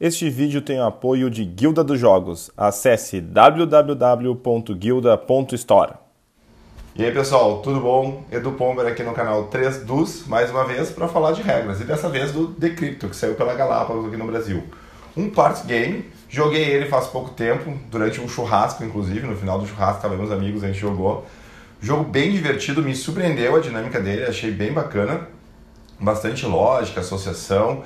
Este vídeo tem o apoio de Guilda dos Jogos. Acesse www.guilda.store. E aí pessoal, tudo bom? Edu Pomber aqui no canal 3 dos, mais uma vez, para falar de regras. E dessa vez do Decrypto, que saiu pela Galápagos aqui no Brasil. Um party game, joguei ele faz pouco tempo, durante um churrasco inclusive, no final do churrasco estava meus amigos, a gente jogou. Jogo bem divertido, me surpreendeu a dinâmica dele, achei bem bacana. Bastante lógica, associação.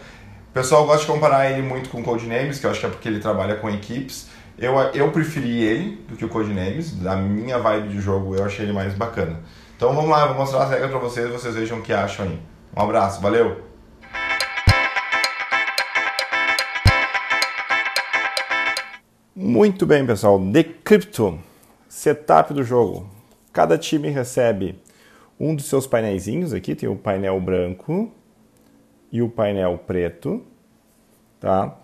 O pessoal gosta de comparar ele muito com o Codenames, que eu acho que é porque ele trabalha com equipes. Eu, eu preferi ele do que o Codenames, da minha vibe de jogo eu achei ele mais bacana. Então vamos lá, eu vou mostrar as regras pra vocês, vocês vejam o que acham aí. Um abraço, valeu! Muito bem, pessoal. Decrypto, setup do jogo. Cada time recebe um dos seus painéis aqui, tem o painel branco, e o painel preto, tá?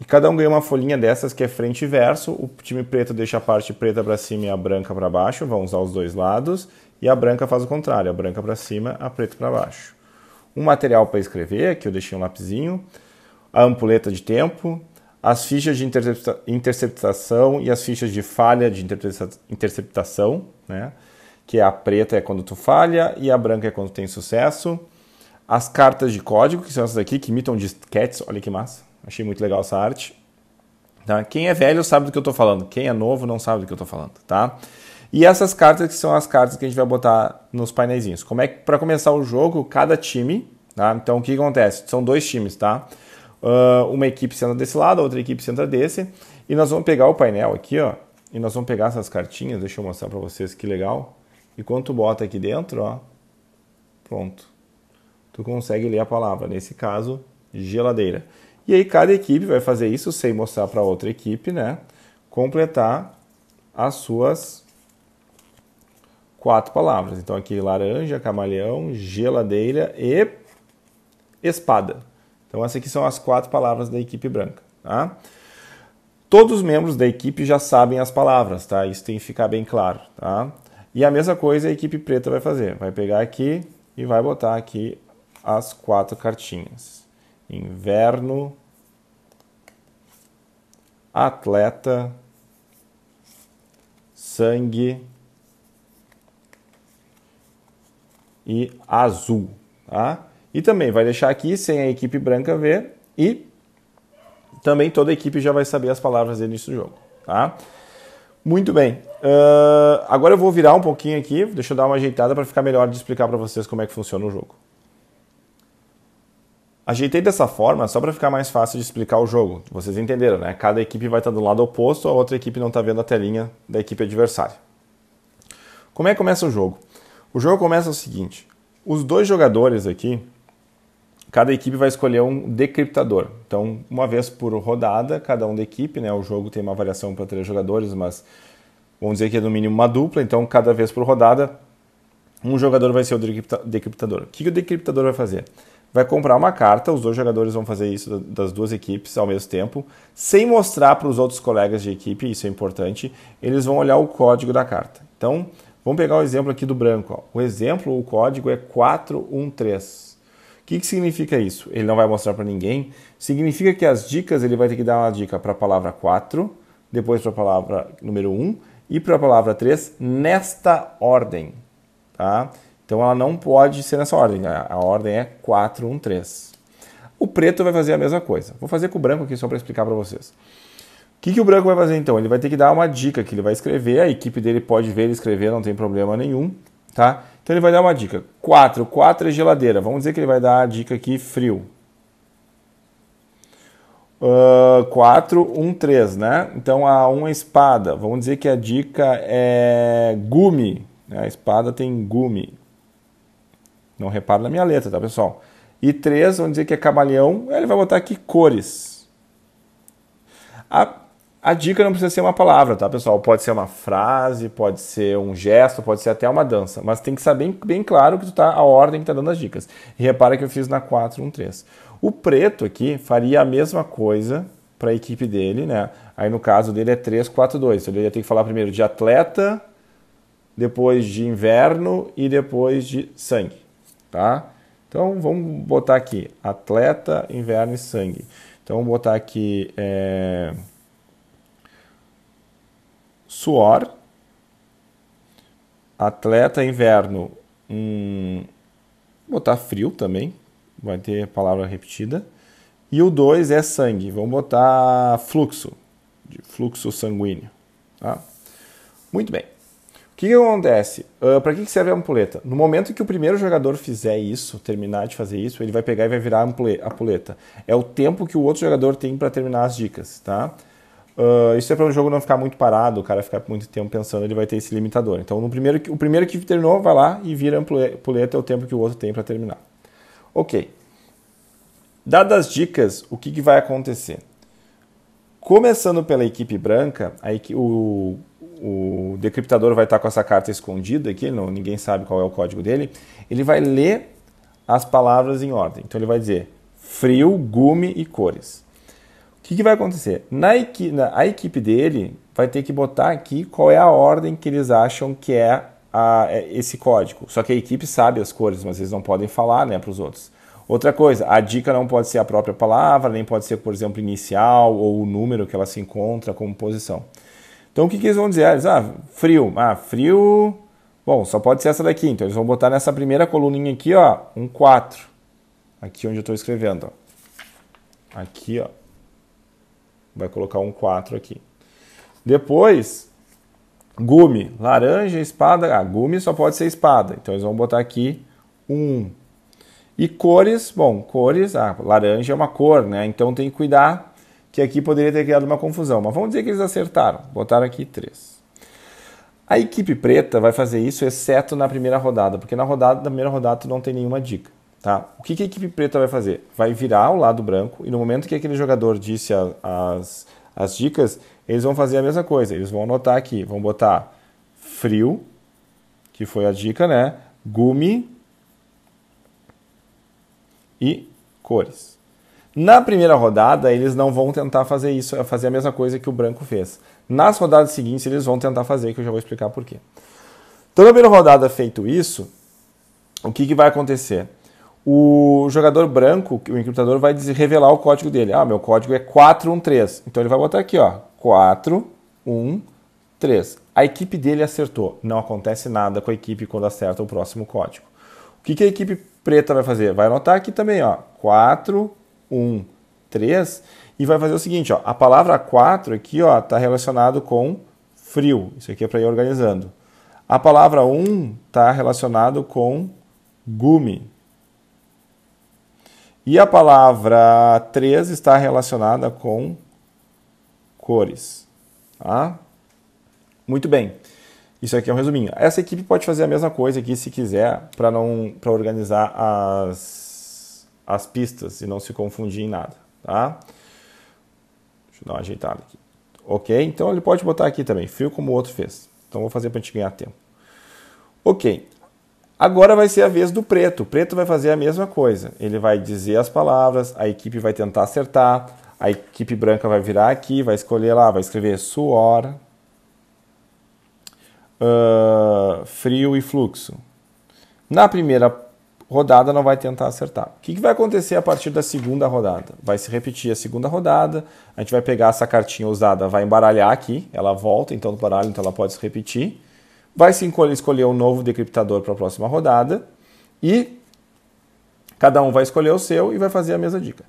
E cada um ganha uma folhinha dessas que é frente e verso. O time preto deixa a parte preta para cima e a branca para baixo, vão usar os dois lados. E a branca faz o contrário, a branca para cima, a preta para baixo. Um material para escrever, que eu deixei um lapisinho, a ampuleta de tempo, as fichas de intercepta interceptação e as fichas de falha de interceptação, né? que é a preta é quando tu falha e a branca é quando tem sucesso as cartas de código, que são essas aqui, que imitam disquetes. Olha que massa. Achei muito legal essa arte. Tá? Quem é velho sabe do que eu estou falando. Quem é novo não sabe do que eu estou falando. Tá? E essas cartas que são as cartas que a gente vai botar nos painéis. Como é que, para começar o jogo, cada time. Tá? Então, o que acontece? São dois times, tá? Uh, uma equipe senta desse lado, outra equipe senta desse. E nós vamos pegar o painel aqui, ó. E nós vamos pegar essas cartinhas. Deixa eu mostrar para vocês que legal. E quanto bota aqui dentro, ó. Pronto tu consegue ler a palavra, nesse caso, geladeira. E aí cada equipe vai fazer isso sem mostrar para outra equipe, né? Completar as suas quatro palavras. Então aqui laranja, camaleão, geladeira e espada. Então essas aqui são as quatro palavras da equipe branca, tá? Todos os membros da equipe já sabem as palavras, tá? Isso tem que ficar bem claro, tá? E a mesma coisa a equipe preta vai fazer. Vai pegar aqui e vai botar aqui as quatro cartinhas: Inverno, Atleta, Sangue e Azul. Tá? E também vai deixar aqui sem a equipe branca ver e também toda a equipe já vai saber as palavras dele início do jogo. Tá? Muito bem. Uh, agora eu vou virar um pouquinho aqui, deixa eu dar uma ajeitada para ficar melhor de explicar para vocês como é que funciona o jogo. Ajeitei dessa forma só para ficar mais fácil de explicar o jogo. Vocês entenderam, né? Cada equipe vai estar tá do lado oposto, a outra equipe não está vendo a telinha da equipe adversária. Como é que começa o jogo? O jogo começa o seguinte: os dois jogadores aqui, cada equipe vai escolher um decriptador. Então, uma vez por rodada, cada um da equipe, né? O jogo tem uma variação para três jogadores, mas vamos dizer que é no mínimo uma dupla. Então, cada vez por rodada, um jogador vai ser o decriptador. O que o decriptador vai fazer? vai comprar uma carta, os dois jogadores vão fazer isso das duas equipes ao mesmo tempo, sem mostrar para os outros colegas de equipe, isso é importante, eles vão olhar o código da carta. Então, vamos pegar o exemplo aqui do branco. Ó. O exemplo, o código é 413. O que, que significa isso? Ele não vai mostrar para ninguém. Significa que as dicas, ele vai ter que dar uma dica para a palavra 4, depois para a palavra número 1 e para a palavra 3, nesta ordem. Tá? Então ela não pode ser nessa ordem. A ordem é 4, 1, 3. O preto vai fazer a mesma coisa. Vou fazer com o branco aqui só para explicar para vocês. O que, que o branco vai fazer então? Ele vai ter que dar uma dica que ele vai escrever, a equipe dele pode ver ele escrever, não tem problema nenhum, tá? Então ele vai dar uma dica. 4, 4 é geladeira. Vamos dizer que ele vai dar a dica aqui frio. Uh, 4, 1, 3, né? Então a 1 é espada. Vamos dizer que a dica é gume. Né? A espada tem gume. Não reparo na minha letra, tá, pessoal? E 3, vamos dizer que é camaleão, ele vai botar aqui cores. A, a dica não precisa ser uma palavra, tá, pessoal? Pode ser uma frase, pode ser um gesto, pode ser até uma dança. Mas tem que saber bem claro que tu tá, a ordem que tá dando as dicas. E repara que eu fiz na 413. O preto aqui faria a mesma coisa para a equipe dele, né? Aí no caso dele é 342. Então ele ia ter que falar primeiro de atleta, depois de inverno e depois de sangue tá? Então vamos botar aqui atleta, inverno e sangue. Então vamos botar aqui é, suor, atleta, inverno, hum, botar frio também, vai ter palavra repetida. E o 2 é sangue, vamos botar fluxo, de fluxo sanguíneo. Tá? Muito bem que, que acontece? Uh, ah, para que, que serve a ampuleta? No momento que o primeiro jogador fizer isso, terminar de fazer isso, ele vai pegar e vai virar a ampuleta. É o tempo que o outro jogador tem para terminar as dicas, tá? Uh, isso é para o jogo não ficar muito parado, o cara ficar muito tempo pensando, ele vai ter esse limitador. Então, no primeiro, o primeiro que terminou, vai lá e vira a ampuleta, é o tempo que o outro tem para terminar. Ok. Dadas as dicas, o que, que vai acontecer? Começando pela equipe branca, a equi o o decriptador vai estar com essa carta escondida aqui, não, ninguém sabe qual é o código dele, ele vai ler as palavras em ordem. Então ele vai dizer frio, gume e cores. O que, que vai acontecer? Na, equi na, a equipe dele vai ter que botar aqui qual é a ordem que eles acham que é, a, é esse código. Só que a equipe sabe as cores, mas eles não podem falar né, para os outros. Outra coisa, a dica não pode ser a própria palavra, nem pode ser, por exemplo, inicial ou o número que ela se encontra como posição. Então o que, que eles vão dizer? Ah, eles, ah, frio. Ah, frio. Bom, só pode ser essa daqui. Então eles vão botar nessa primeira coluninha aqui, ó, um 4. Aqui onde eu estou escrevendo. Ó. Aqui, ó. Vai colocar um 4 aqui. Depois, gume, laranja, espada. Ah, gume só pode ser espada. Então eles vão botar aqui um. E cores, bom, cores, ah, laranja é uma cor, né? Então tem que cuidar que aqui poderia ter criado uma confusão. Mas vamos dizer que eles acertaram, botaram aqui três. A equipe preta vai fazer isso, exceto na primeira rodada, porque na rodada, da primeira rodada tu não tem nenhuma dica. Tá? O que, que a equipe preta vai fazer? Vai virar o lado branco e no momento que aquele jogador disse a, as, as dicas, eles vão fazer a mesma coisa. Eles vão anotar aqui, vão botar frio, que foi a dica, né? Gume e cores. Na primeira rodada, eles não vão tentar fazer isso, fazer a mesma coisa que o branco fez. Nas rodadas seguintes, eles vão tentar fazer, que eu já vou explicar por quê. Então, na primeira rodada, feito isso, o que, que vai acontecer? O jogador branco, o encriptador, vai revelar o código dele. Ah, meu código é 413. Então, ele vai botar aqui, ó, 413. A equipe dele acertou. Não acontece nada com a equipe quando acerta o próximo código. O que, que a equipe preta vai fazer? Vai anotar aqui também, ó, 413. 1, 3, e vai fazer o seguinte, ó, a palavra 4 aqui está relacionado com frio, isso aqui é para ir organizando. A palavra 1 está relacionado com gume. E a palavra 3 está relacionada com cores. Tá? Muito bem. Isso aqui é um resuminho. Essa equipe pode fazer a mesma coisa aqui se quiser para não para organizar as as pistas e não se confundir em nada, tá? Deixa eu dar uma ajeitada aqui. Ok, então ele pode botar aqui também, frio como o outro fez. Então vou fazer para a gente ganhar tempo. Ok, agora vai ser a vez do preto. O preto vai fazer a mesma coisa. Ele vai dizer as palavras, a equipe vai tentar acertar, a equipe branca vai virar aqui, vai escolher lá, vai escrever suor, uh, frio e fluxo. Na primeira rodada não vai tentar acertar. O que, que vai acontecer a partir da segunda rodada? Vai se repetir a segunda rodada, a gente vai pegar essa cartinha usada, vai embaralhar aqui, ela volta, então do baralho, então ela pode se repetir. Vai se escolher um novo decriptador para a próxima rodada e cada um vai escolher o seu e vai fazer a mesma dica.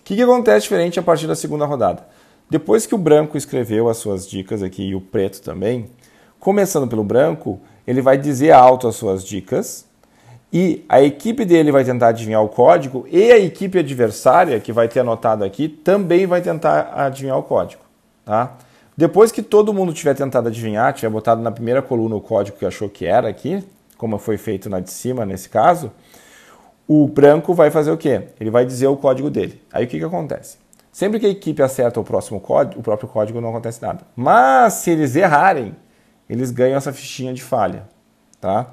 O que, que acontece diferente a partir da segunda rodada? Depois que o branco escreveu as suas dicas aqui e o preto também, começando pelo branco, ele vai dizer alto as suas dicas e a equipe dele vai tentar adivinhar o código e a equipe adversária, que vai ter anotado aqui, também vai tentar adivinhar o código. Tá? Depois que todo mundo tiver tentado adivinhar, tiver botado na primeira coluna o código que achou que era aqui, como foi feito na de cima nesse caso, o branco vai fazer o quê? Ele vai dizer o código dele. Aí o que, que acontece? Sempre que a equipe acerta o próximo código, o próprio código não acontece nada. Mas se eles errarem, eles ganham essa fichinha de falha, tá?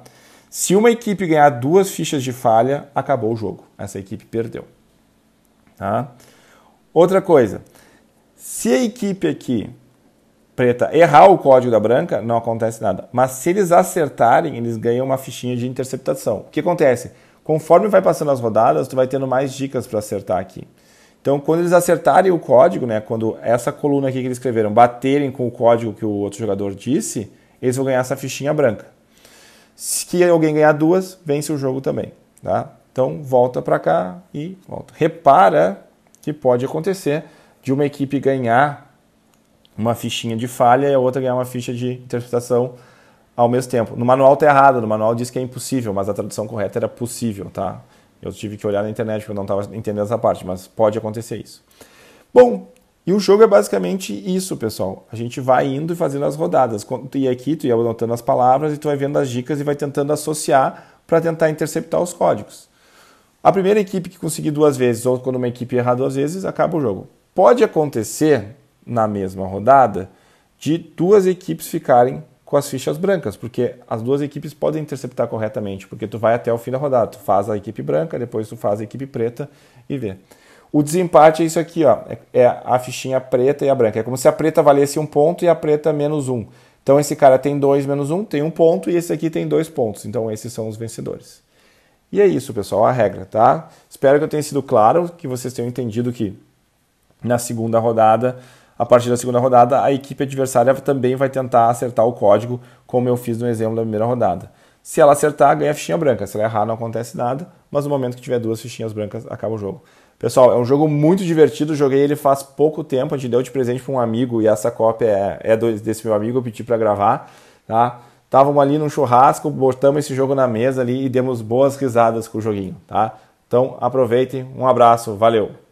Se uma equipe ganhar duas fichas de falha, acabou o jogo. Essa equipe perdeu. Tá? Outra coisa, se a equipe aqui preta errar o código da branca, não acontece nada. Mas se eles acertarem, eles ganham uma fichinha de interceptação. O que acontece? Conforme vai passando as rodadas, tu vai tendo mais dicas para acertar aqui. Então, quando eles acertarem o código, né, quando essa coluna aqui que eles escreveram baterem com o código que o outro jogador disse, eles vão ganhar essa fichinha branca. Se alguém ganhar duas, vence o jogo também. Tá? Então volta para cá e volta. Repara que pode acontecer de uma equipe ganhar uma fichinha de falha e a outra ganhar uma ficha de interpretação ao mesmo tempo. No manual está errado, no manual diz que é impossível, mas a tradução correta era possível, tá? Eu tive que olhar na internet porque eu não estava entendendo essa parte, mas pode acontecer isso. Bom, e o jogo é basicamente isso, pessoal. A gente vai indo e fazendo as rodadas. Tu ia aqui, tu ia anotando as palavras e tu vai vendo as dicas e vai tentando associar para tentar interceptar os códigos. A primeira equipe que conseguir duas vezes, ou quando uma equipe errar duas vezes, acaba o jogo. Pode acontecer, na mesma rodada, de duas equipes ficarem com as fichas brancas, porque as duas equipes podem interceptar corretamente, porque tu vai até o fim da rodada, tu faz a equipe branca, depois tu faz a equipe preta e vê. O desempate é isso aqui, ó, é, é a fichinha preta e a branca. É como se a preta valesse um ponto e a preta menos um. Então esse cara tem dois menos um, tem um ponto, e esse aqui tem dois pontos. Então esses são os vencedores. E é isso, pessoal, a regra, tá? Espero que eu tenha sido claro, que vocês tenham entendido que na segunda rodada, a partir da segunda rodada, a equipe adversária também vai tentar acertar o código, como eu fiz no exemplo da primeira rodada. Se ela acertar, ganha a fichinha branca. Se ela errar, não acontece nada. Mas no momento que tiver duas fichinhas brancas, acaba o jogo. Pessoal, é um jogo muito divertido. Joguei ele faz pouco tempo. A gente deu de presente para um amigo e essa cópia é, é desse meu amigo. Eu pedi para gravar. Tá? Estavam ali num churrasco, botamos esse jogo na mesa ali e demos boas risadas com o joguinho. Tá? Então aproveitem. Um abraço. Valeu.